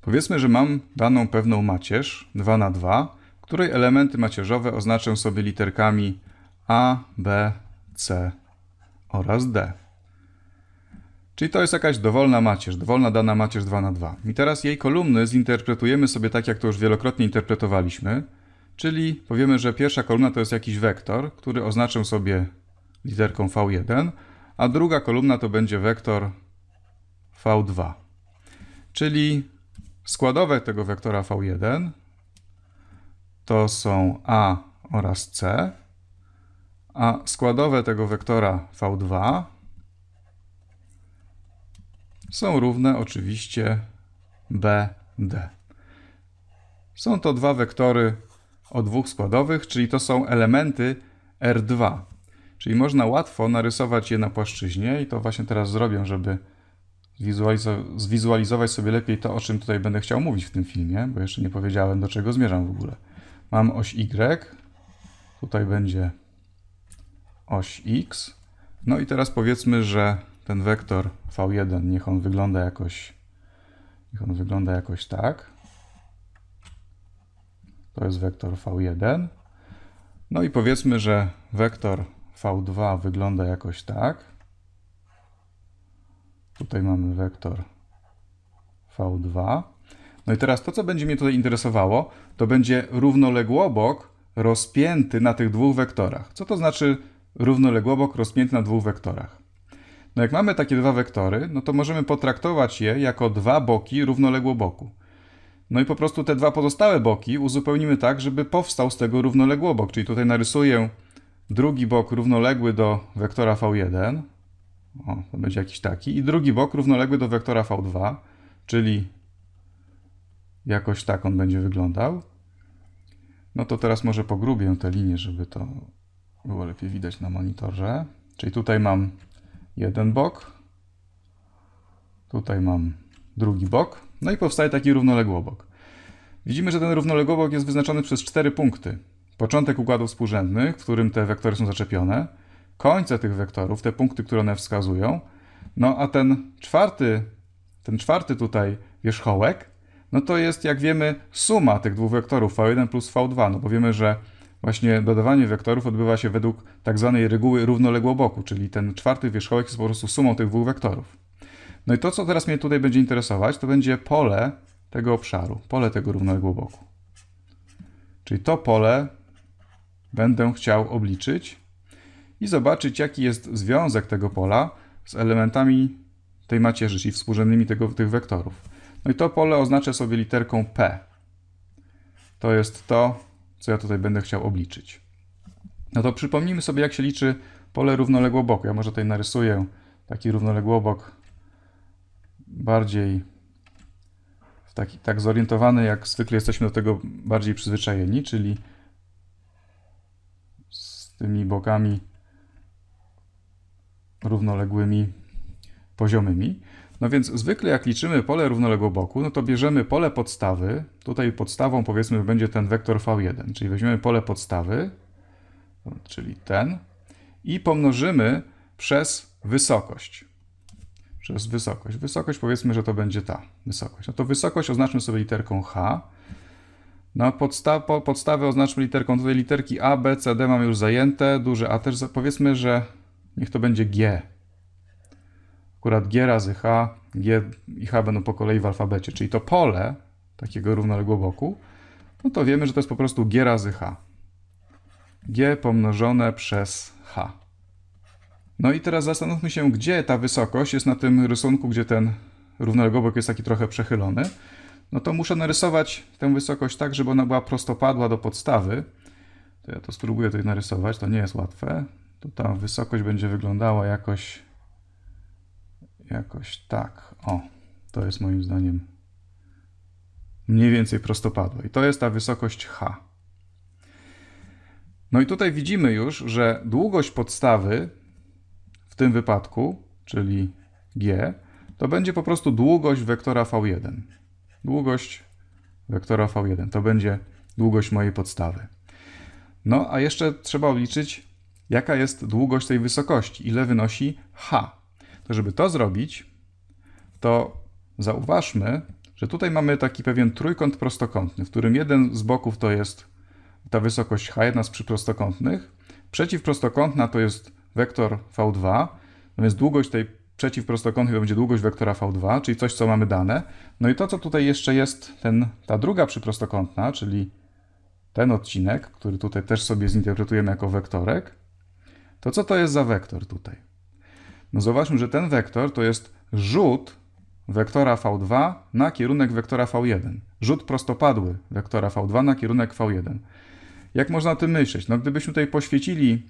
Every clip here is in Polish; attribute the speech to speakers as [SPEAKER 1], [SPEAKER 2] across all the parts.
[SPEAKER 1] Powiedzmy, że mam daną pewną macierz 2 na 2, której elementy macierzowe oznaczę sobie literkami A, B, C oraz D. Czyli to jest jakaś dowolna macierz, dowolna dana macierz 2 na 2. I teraz jej kolumny zinterpretujemy sobie tak, jak to już wielokrotnie interpretowaliśmy, czyli powiemy, że pierwsza kolumna to jest jakiś wektor, który oznaczę sobie literką V1, a druga kolumna to będzie wektor V2. Czyli Składowe tego wektora V1 to są A oraz C, a składowe tego wektora V2 są równe oczywiście BD. Są to dwa wektory o dwóch składowych, czyli to są elementy R2. Czyli można łatwo narysować je na płaszczyźnie i to właśnie teraz zrobię, żeby zwizualizować sobie lepiej to, o czym tutaj będę chciał mówić w tym filmie, bo jeszcze nie powiedziałem, do czego zmierzam w ogóle. Mam oś Y, tutaj będzie oś X, no i teraz powiedzmy, że ten wektor V1, niech on wygląda jakoś, niech on wygląda jakoś tak. To jest wektor V1. No i powiedzmy, że wektor V2 wygląda jakoś tak. Tutaj mamy wektor V2. No i teraz to, co będzie mnie tutaj interesowało, to będzie równoległobok rozpięty na tych dwóch wektorach. Co to znaczy równoległobok rozpięty na dwóch wektorach? No jak mamy takie dwa wektory, no to możemy potraktować je jako dwa boki równoległoboku. No i po prostu te dwa pozostałe boki uzupełnimy tak, żeby powstał z tego równoległobok. Czyli tutaj narysuję drugi bok równoległy do wektora V1, o, to będzie jakiś taki. I drugi bok równoległy do wektora V2, czyli jakoś tak on będzie wyglądał. No to teraz może pogrubię te linie, żeby to było lepiej widać na monitorze. Czyli tutaj mam jeden bok, tutaj mam drugi bok, no i powstaje taki równoległobok. Widzimy, że ten równoległobok jest wyznaczony przez cztery punkty. Początek układów współrzędnych, w którym te wektory są zaczepione, końce tych wektorów, te punkty, które one wskazują. No a ten czwarty, ten czwarty tutaj wierzchołek, no to jest, jak wiemy, suma tych dwóch wektorów V1 plus V2, no bo wiemy, że właśnie dodawanie wektorów odbywa się według tak zwanej reguły równoległoboku, czyli ten czwarty wierzchołek jest po prostu sumą tych dwóch wektorów. No i to, co teraz mnie tutaj będzie interesować, to będzie pole tego obszaru, pole tego równoległoboku. Czyli to pole będę chciał obliczyć i zobaczyć, jaki jest związek tego pola z elementami tej macierzy, czyli współrzędnymi tego, tych wektorów. No i to pole oznaczę sobie literką P. To jest to, co ja tutaj będę chciał obliczyć. No to przypomnijmy sobie, jak się liczy pole równoległoboku Ja może tutaj narysuję taki równoległobok bardziej w taki, tak zorientowany, jak zwykle jesteśmy do tego bardziej przyzwyczajeni, czyli z tymi bokami równoległymi poziomymi. No więc zwykle jak liczymy pole równoległoboku, no to bierzemy pole podstawy, tutaj podstawą powiedzmy będzie ten wektor V1, czyli weźmiemy pole podstawy, czyli ten, i pomnożymy przez wysokość. Przez wysokość. Wysokość powiedzmy, że to będzie ta wysokość. No to wysokość oznaczmy sobie literką H. No podsta podstawę oznaczmy literką, tutaj literki A, B, C, D mam już zajęte, duże A też, powiedzmy, że Niech to będzie G. Akurat G razy H, G i H będą po kolei w alfabecie, czyli to pole takiego równoległoboku, no to wiemy, że to jest po prostu G razy H. G pomnożone przez H. No i teraz zastanówmy się, gdzie ta wysokość jest na tym rysunku, gdzie ten równoległobok jest taki trochę przechylony. No to muszę narysować tę wysokość tak, żeby ona była prostopadła do podstawy. To ja to spróbuję tutaj narysować, to nie jest łatwe to ta wysokość będzie wyglądała jakoś jakoś tak. O, to jest moim zdaniem mniej więcej prostopadłe. I to jest ta wysokość h. No i tutaj widzimy już, że długość podstawy w tym wypadku, czyli g, to będzie po prostu długość wektora v1. Długość wektora v1 to będzie długość mojej podstawy. No a jeszcze trzeba obliczyć jaka jest długość tej wysokości, ile wynosi h. To żeby to zrobić, to zauważmy, że tutaj mamy taki pewien trójkąt prostokątny, w którym jeden z boków to jest ta wysokość h, jedna z przyprostokątnych, przeciwprostokątna to jest wektor v2, no więc długość tej przeciwprostokątnej to będzie długość wektora v2, czyli coś, co mamy dane. No i to, co tutaj jeszcze jest ten, ta druga przyprostokątna, czyli ten odcinek, który tutaj też sobie zinterpretujemy jako wektorek, to co to jest za wektor tutaj? No zobaczmy, że ten wektor to jest rzut wektora V2 na kierunek wektora V1. Rzut prostopadły wektora V2 na kierunek V1. Jak można o tym myśleć? No gdybyśmy tutaj poświecili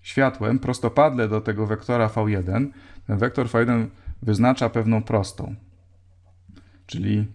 [SPEAKER 1] światłem prostopadle do tego wektora V1, ten wektor V1 wyznacza pewną prostą, czyli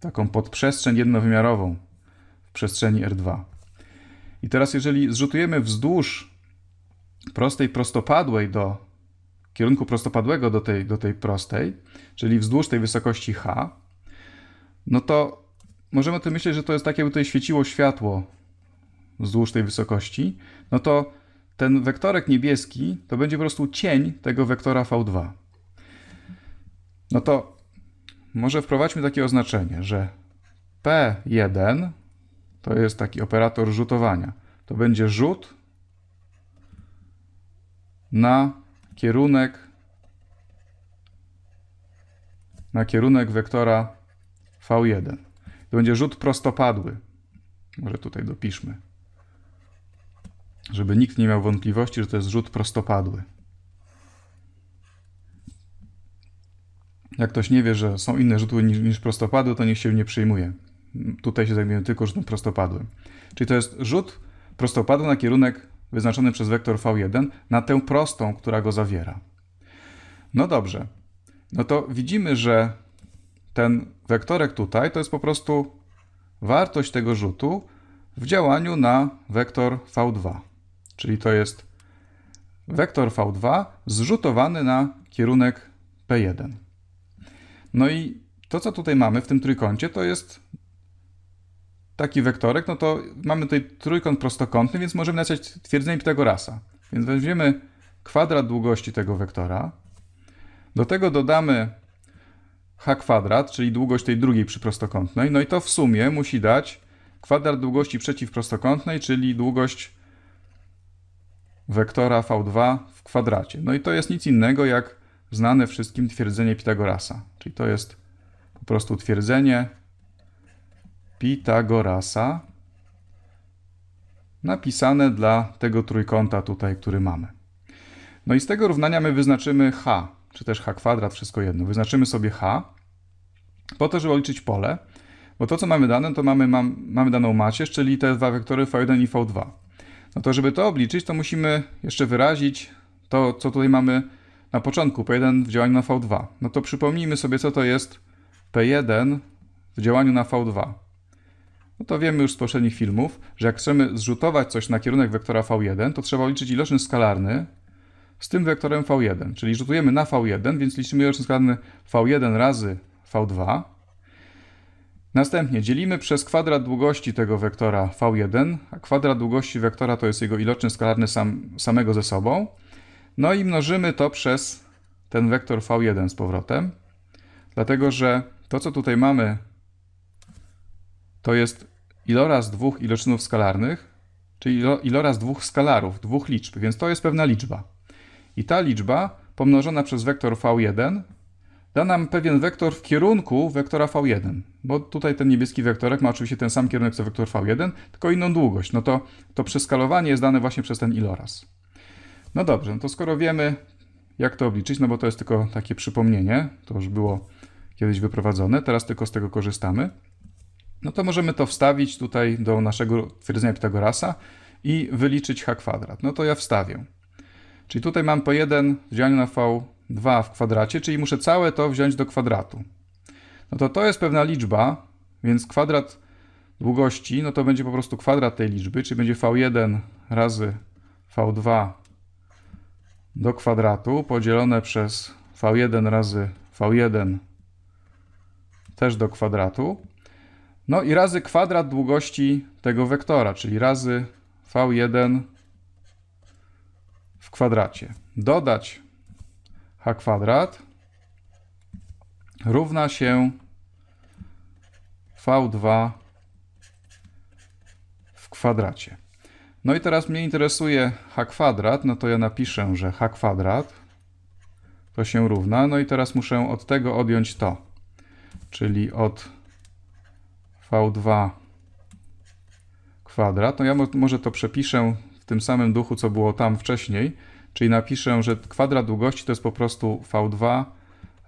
[SPEAKER 1] taką podprzestrzeń jednowymiarową w przestrzeni R2. I teraz jeżeli zrzutujemy wzdłuż prostej prostopadłej do kierunku prostopadłego do tej, do tej prostej, czyli wzdłuż tej wysokości h, no to możemy o tym myśleć, że to jest tak, jakby tutaj świeciło światło wzdłuż tej wysokości, no to ten wektorek niebieski to będzie po prostu cień tego wektora v2. No to może wprowadźmy takie oznaczenie, że P1 to jest taki operator rzutowania. To będzie rzut na kierunek na kierunek wektora V1. To będzie rzut prostopadły. Może tutaj dopiszmy. Żeby nikt nie miał wątpliwości, że to jest rzut prostopadły. Jak ktoś nie wie, że są inne rzuty niż, niż prostopadły, to niech się nie przyjmuje. Tutaj się zajmiemy tylko rzutem prostopadłym. Czyli to jest rzut prostopadły na kierunek wyznaczony przez wektor V1 na tę prostą, która go zawiera. No dobrze, no to widzimy, że ten wektorek tutaj to jest po prostu wartość tego rzutu w działaniu na wektor V2. Czyli to jest wektor V2 zrzutowany na kierunek P1. No i to, co tutaj mamy w tym trójkącie, to jest taki wektorek, no to mamy tutaj trójkąt prostokątny, więc możemy napisać twierdzenie Pitagorasa. Więc weźmiemy kwadrat długości tego wektora, do tego dodamy h kwadrat, czyli długość tej drugiej przyprostokątnej, no i to w sumie musi dać kwadrat długości przeciwprostokątnej, czyli długość wektora v2 w kwadracie. No i to jest nic innego jak znane wszystkim twierdzenie Pitagorasa. Czyli to jest po prostu twierdzenie Pitagorasa, napisane dla tego trójkąta tutaj, który mamy. No i z tego równania my wyznaczymy h, czy też h kwadrat, wszystko jedno. Wyznaczymy sobie h po to, żeby liczyć pole, bo to, co mamy dane, to mamy, mam, mamy daną macierz, czyli te dwa wektory v1 i v2. No to, żeby to obliczyć, to musimy jeszcze wyrazić to, co tutaj mamy na początku, p1 w działaniu na v2. No to przypomnijmy sobie, co to jest p1 w działaniu na v2. No to wiemy już z poprzednich filmów, że jak chcemy zrzutować coś na kierunek wektora V1, to trzeba liczyć iloczyn skalarny z tym wektorem V1. Czyli rzutujemy na V1, więc liczymy iloczyn skalarny V1 razy V2. Następnie dzielimy przez kwadrat długości tego wektora V1, a kwadrat długości wektora to jest jego iloczyn skalarny sam, samego ze sobą. No i mnożymy to przez ten wektor V1 z powrotem, dlatego że to, co tutaj mamy to jest iloraz dwóch iloczynów skalarnych, czyli iloraz dwóch skalarów, dwóch liczb, więc to jest pewna liczba. I ta liczba pomnożona przez wektor v1 da nam pewien wektor w kierunku wektora v1, bo tutaj ten niebieski wektorek ma oczywiście ten sam kierunek co wektor v1, tylko inną długość. No to, to przeskalowanie jest dane właśnie przez ten iloraz. No dobrze, no to skoro wiemy, jak to obliczyć, no bo to jest tylko takie przypomnienie, to już było kiedyś wyprowadzone, teraz tylko z tego korzystamy no to możemy to wstawić tutaj do naszego twierdzenia Pitagorasa i wyliczyć h kwadrat. No to ja wstawię. Czyli tutaj mam po 1 w na V2 w kwadracie, czyli muszę całe to wziąć do kwadratu. No to to jest pewna liczba, więc kwadrat długości, no to będzie po prostu kwadrat tej liczby, czyli będzie V1 razy V2 do kwadratu podzielone przez V1 razy V1 też do kwadratu. No i razy kwadrat długości tego wektora, czyli razy v1 w kwadracie. Dodać h kwadrat równa się v2 w kwadracie. No i teraz mnie interesuje h kwadrat, no to ja napiszę, że h kwadrat to się równa, no i teraz muszę od tego odjąć to, czyli od V2 kwadrat. No ja może to przepiszę w tym samym duchu, co było tam wcześniej, czyli napiszę, że kwadrat długości to jest po prostu V2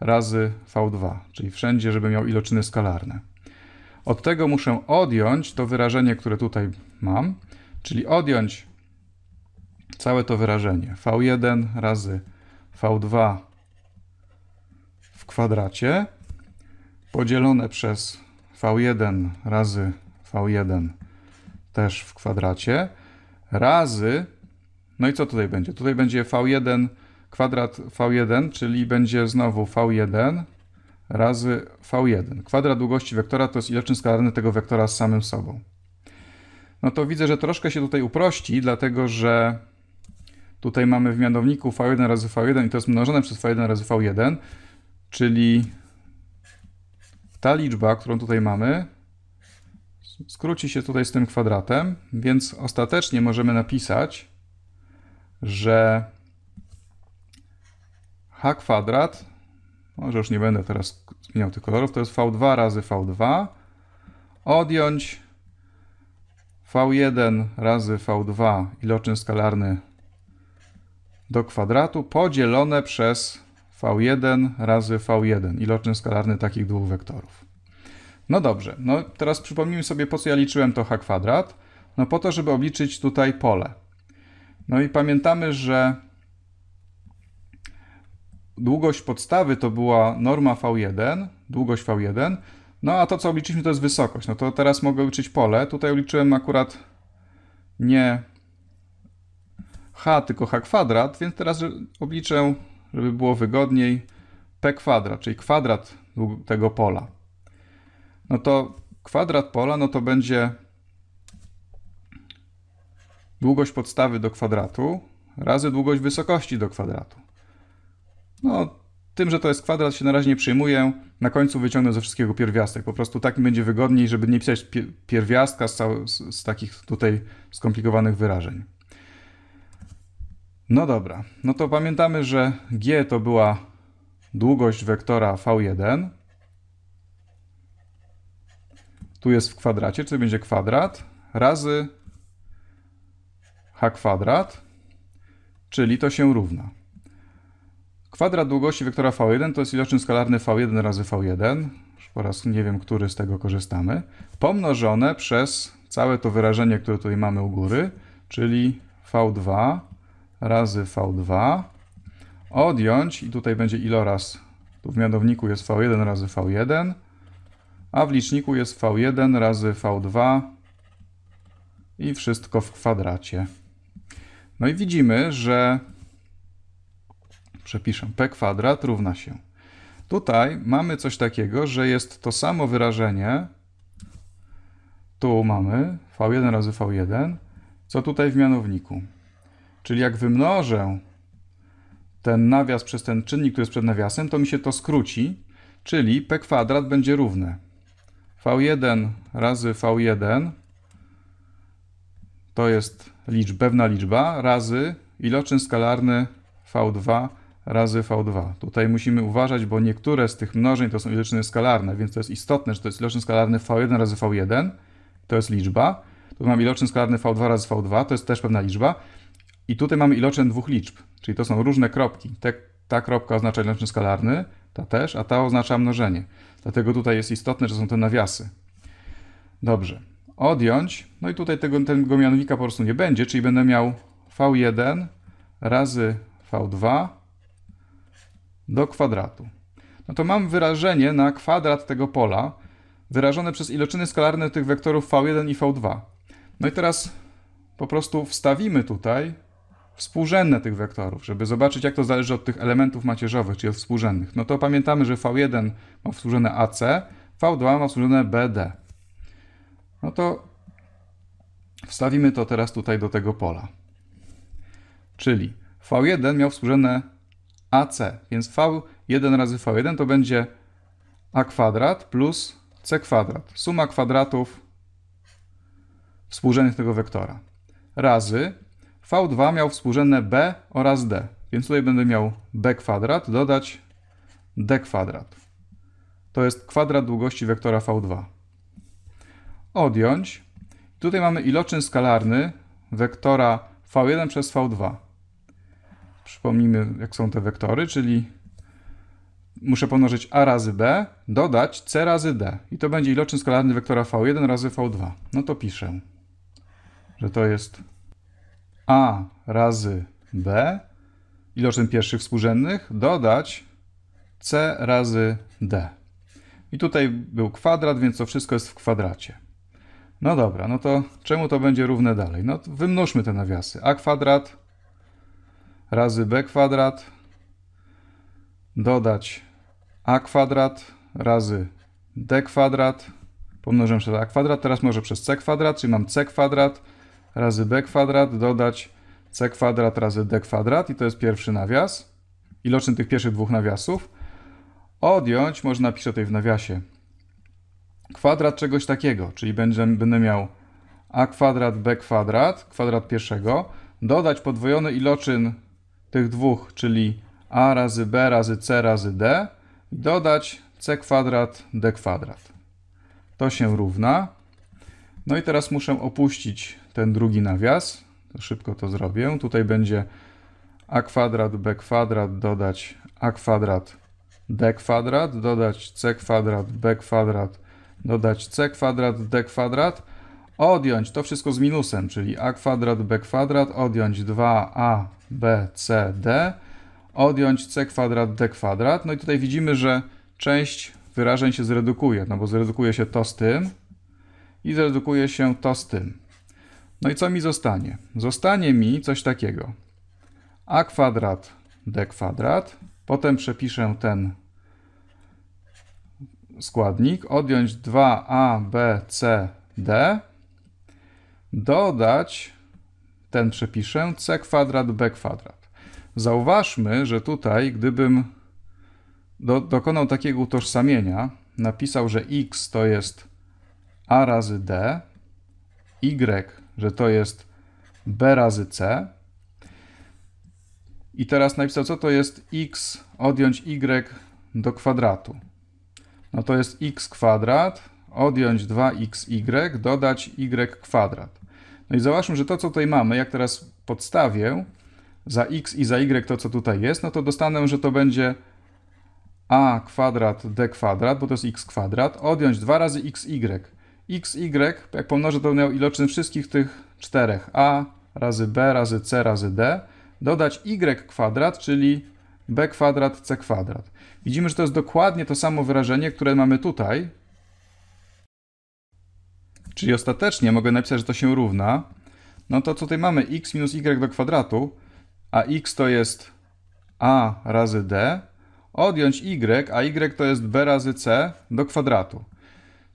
[SPEAKER 1] razy V2, czyli wszędzie, żeby miał iloczyny skalarne. Od tego muszę odjąć to wyrażenie, które tutaj mam, czyli odjąć całe to wyrażenie V1 razy V2 w kwadracie podzielone przez V1 razy V1 też w kwadracie razy, no i co tutaj będzie? Tutaj będzie V1 kwadrat V1, czyli będzie znowu V1 razy V1. Kwadrat długości wektora to jest ilość skalarny tego wektora z samym sobą. No to widzę, że troszkę się tutaj uprości, dlatego że tutaj mamy w mianowniku V1 razy V1 i to jest mnożone przez V1 razy V1, czyli ta liczba, którą tutaj mamy, skróci się tutaj z tym kwadratem, więc ostatecznie możemy napisać, że h kwadrat, może no, już nie będę teraz zmieniał tych kolorów, to jest v2 razy v2, odjąć v1 razy v2 iloczyn skalarny do kwadratu podzielone przez V1 razy V1, iloczyn skalarny takich dwóch wektorów. No dobrze, no teraz przypomnijmy sobie, po co ja liczyłem to h kwadrat. No po to, żeby obliczyć tutaj pole. No i pamiętamy, że długość podstawy to była norma V1, długość V1, no a to, co obliczyliśmy, to jest wysokość. No to teraz mogę liczyć pole. Tutaj obliczyłem akurat nie h, tylko h kwadrat, więc teraz obliczę żeby było wygodniej, p kwadrat, czyli kwadrat tego pola. No to kwadrat pola, no to będzie długość podstawy do kwadratu razy długość wysokości do kwadratu. No, tym, że to jest kwadrat się na razie nie przyjmuję, na końcu wyciągnę ze wszystkiego pierwiastek. Po prostu tak mi będzie wygodniej, żeby nie pisać pierwiastka z, z, z takich tutaj skomplikowanych wyrażeń. No dobra, no to pamiętamy, że g to była długość wektora v1. Tu jest w kwadracie, czyli będzie kwadrat razy h kwadrat, czyli to się równa. Kwadrat długości wektora v1 to jest iloczyn skalarny v1 razy v1. Już po raz nie wiem, który z tego korzystamy. Pomnożone przez całe to wyrażenie, które tutaj mamy u góry, czyli v2 razy V2 odjąć, i tutaj będzie iloraz, tu w mianowniku jest V1 razy V1, a w liczniku jest V1 razy V2 i wszystko w kwadracie. No i widzimy, że przepiszę p kwadrat równa się. Tutaj mamy coś takiego, że jest to samo wyrażenie, tu mamy v1 razy v1, co tutaj w mianowniku. Czyli jak wymnożę ten nawias przez ten czynnik, który jest przed nawiasem, to mi się to skróci, czyli p kwadrat będzie równe v1 razy v1 to jest liczb, pewna liczba razy iloczyn skalarny v2 razy v2. Tutaj musimy uważać, bo niektóre z tych mnożeń to są iloczyny skalarne, więc to jest istotne, że to jest iloczyn skalarny v1 razy v1, to jest liczba. Tu mam iloczyn skalarny v2 razy v2, to jest też pewna liczba. I tutaj mamy iloczyn dwóch liczb, czyli to są różne kropki. Te, ta kropka oznacza iloczyn skalarny, ta też, a ta oznacza mnożenie. Dlatego tutaj jest istotne, że są te nawiasy. Dobrze, odjąć, no i tutaj tego, tego mianownika po prostu nie będzie, czyli będę miał V1 razy V2 do kwadratu. No to mam wyrażenie na kwadrat tego pola wyrażone przez iloczyny skalarne tych wektorów V1 i V2. No i teraz po prostu wstawimy tutaj współrzędne tych wektorów, żeby zobaczyć, jak to zależy od tych elementów macierzowych, czyli od współrzędnych, no to pamiętamy, że V1 ma współrzędne AC, V2 ma współrzędne BD. No to wstawimy to teraz tutaj do tego pola. Czyli V1 miał współrzędne AC, więc V1 razy V1 to będzie A kwadrat plus C kwadrat. Suma kwadratów współrzędnych tego wektora. Razy V2 miał współrzędne B oraz D, więc tutaj będę miał B kwadrat dodać D kwadrat. To jest kwadrat długości wektora V2. Odjąć. Tutaj mamy iloczyn skalarny wektora V1 przez V2. Przypomnijmy, jak są te wektory, czyli muszę pomnożyć a razy b, dodać c razy d. I to będzie iloczyn skalarny wektora v1 razy v2. No to piszę, że to jest a razy b iloczyn pierwszych współrzędnych dodać c razy d. I tutaj był kwadrat, więc to wszystko jest w kwadracie. No dobra, no to czemu to będzie równe dalej? No wymnożmy te nawiasy. a kwadrat razy b kwadrat dodać a kwadrat razy d kwadrat pomnożę przez a kwadrat, teraz może przez c kwadrat, czyli mam c kwadrat razy b kwadrat dodać c kwadrat razy d kwadrat i to jest pierwszy nawias, iloczyn tych pierwszych dwóch nawiasów. Odjąć, może napiszę tutaj w nawiasie, kwadrat czegoś takiego, czyli będę, będę miał a kwadrat b kwadrat, kwadrat pierwszego, dodać podwojony iloczyn tych dwóch, czyli a razy b razy c razy d, dodać c kwadrat d kwadrat. To się równa. No i teraz muszę opuścić ten drugi nawias. szybko to zrobię. Tutaj będzie a kwadrat, b kwadrat, dodać a kwadrat, d kwadrat, dodać c kwadrat, b kwadrat, dodać c kwadrat, d kwadrat, odjąć to wszystko z minusem, czyli a kwadrat, b kwadrat, odjąć 2a, b, c, d, odjąć c kwadrat, d kwadrat. No i tutaj widzimy, że część wyrażeń się zredukuje, no bo zredukuje się to z tym i zredukuje się to z tym. No i co mi zostanie? Zostanie mi coś takiego. a kwadrat d kwadrat, potem przepiszę ten składnik, odjąć 2a, b, c, d, dodać, ten przepiszę, c kwadrat, b kwadrat. Zauważmy, że tutaj, gdybym do, dokonał takiego utożsamienia, napisał, że x to jest a razy d, y że to jest b razy c. I teraz napisał, co to jest x odjąć y do kwadratu. No to jest x kwadrat odjąć 2xy, dodać y kwadrat. No i zauważmy, że to, co tutaj mamy, jak teraz podstawię za x i za y to, co tutaj jest, no to dostanę, że to będzie a kwadrat d kwadrat, bo to jest x kwadrat, odjąć 2 razy xy xy, jak pomnożę, to miał iloczyn wszystkich tych czterech. a razy b razy c razy d. Dodać y kwadrat, czyli b kwadrat c kwadrat. Widzimy, że to jest dokładnie to samo wyrażenie, które mamy tutaj. Czyli ostatecznie mogę napisać, że to się równa. No to tutaj mamy x minus y do kwadratu, a x to jest a razy d, odjąć y, a y to jest b razy c do kwadratu.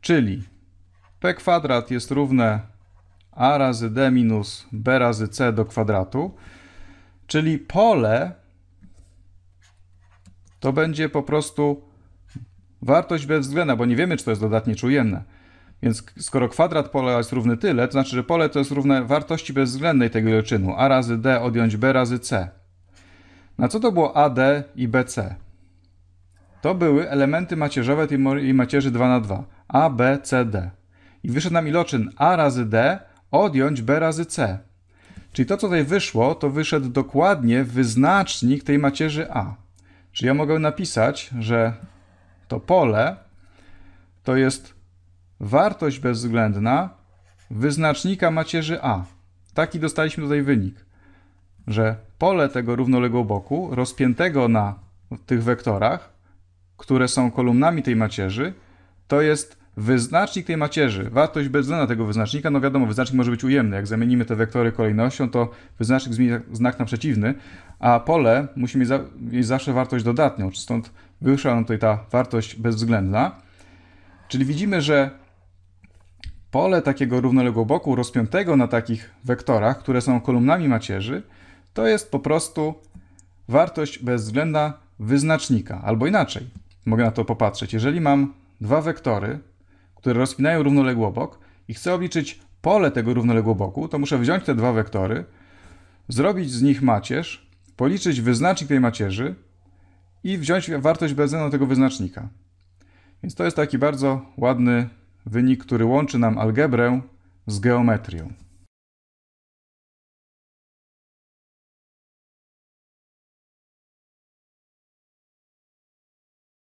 [SPEAKER 1] Czyli p kwadrat jest równe a razy d minus b razy c do kwadratu, czyli pole to będzie po prostu wartość bezwzględna, bo nie wiemy, czy to jest dodatnie czy ujemne. Więc skoro kwadrat pola jest równy tyle, to znaczy, że pole to jest równe wartości bezwzględnej tego iloczynu. A razy D odjąć B razy C. Na co to było AD i BC? To były elementy macierzowe tej macierzy 2 na 2. A, B, C, D i wyszedł nam iloczyn a razy d odjąć b razy c. Czyli to, co tutaj wyszło, to wyszedł dokładnie wyznacznik tej macierzy a. Czyli ja mogę napisać, że to pole to jest wartość bezwzględna wyznacznika macierzy a. Taki dostaliśmy tutaj wynik, że pole tego równoległego boku rozpiętego na tych wektorach, które są kolumnami tej macierzy, to jest Wyznacznik tej macierzy, wartość bez względu na tego wyznacznika, no wiadomo, wyznacznik może być ujemny. Jak zamienimy te wektory kolejnością, to wyznacznik zmieni znak na przeciwny, a pole musi mieć, za, mieć zawsze wartość dodatnią, stąd wyszła nam tutaj ta wartość bezwzględna. Czyli widzimy, że pole takiego równoległego boku rozpiętego na takich wektorach, które są kolumnami macierzy, to jest po prostu wartość bezwzględna wyznacznika. Albo inaczej, mogę na to popatrzeć. Jeżeli mam dwa wektory, które rozpinają równoległobok i chcę obliczyć pole tego równoległoboku, to muszę wziąć te dwa wektory, zrobić z nich macierz, policzyć wyznacznik tej macierzy i wziąć wartość bezwzględną tego wyznacznika. Więc to jest taki bardzo ładny wynik, który łączy nam algebrę z geometrią.